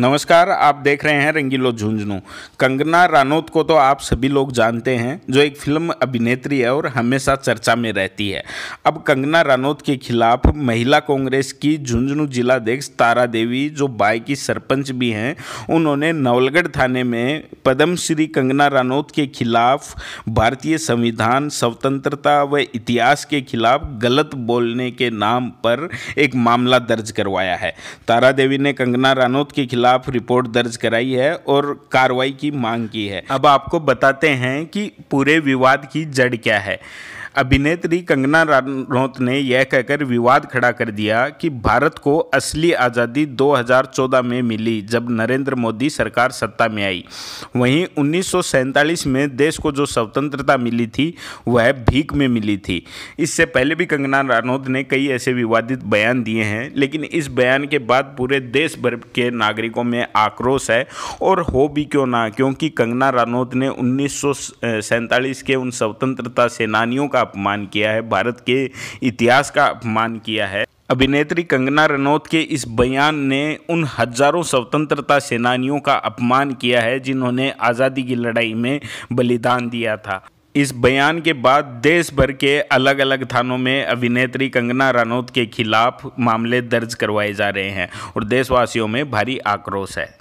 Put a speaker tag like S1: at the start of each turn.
S1: नमस्कार आप देख रहे हैं रंगीलो झुंझुनू कंगना रानौत को तो आप सभी लोग जानते हैं जो एक फिल्म अभिनेत्री है और हमेशा चर्चा में रहती है अब कंगना रानौत के खिलाफ महिला कांग्रेस की झुंझुनू जिलाध्यक्ष तारा देवी जो बाई की सरपंच भी हैं उन्होंने नवलगढ़ थाने में पद्मश्री कंगना रानौत के खिलाफ भारतीय संविधान स्वतंत्रता व इतिहास के खिलाफ गलत बोलने के नाम पर एक मामला दर्ज करवाया है तारा देवी ने कंगना रानौत के खिलाफ खिलाफ रिपोर्ट दर्ज कराई है और कार्रवाई की मांग की है अब आपको बताते हैं कि पूरे विवाद की जड़ क्या है अभिनेत्री कंगना रनौत ने यह कहकर विवाद खड़ा कर दिया कि भारत को असली आज़ादी 2014 में मिली जब नरेंद्र मोदी सरकार सत्ता में आई वहीं उन्नीस में देश को जो स्वतंत्रता मिली थी वह भीख में मिली थी इससे पहले भी कंगना रनौत ने कई ऐसे विवादित बयान दिए हैं लेकिन इस बयान के बाद पूरे देश भर के नागरिकों में आक्रोश है और हो भी क्यों ना क्योंकि कंगना रनौत ने उन्नीस के उन स्वतंत्रता सेनानियों का का अपमान किया है भारत के इतिहास का अपमान किया है अभिनेत्री कंगना रनौत के इस बयान ने उन हजारों स्वतंत्रता सेनानियों का अपमान किया है जिन्होंने आज़ादी की लड़ाई में बलिदान दिया था इस बयान के बाद देश भर के अलग अलग थानों में अभिनेत्री कंगना रनौत के खिलाफ मामले दर्ज करवाए जा रहे हैं और देशवासियों में भारी आक्रोश है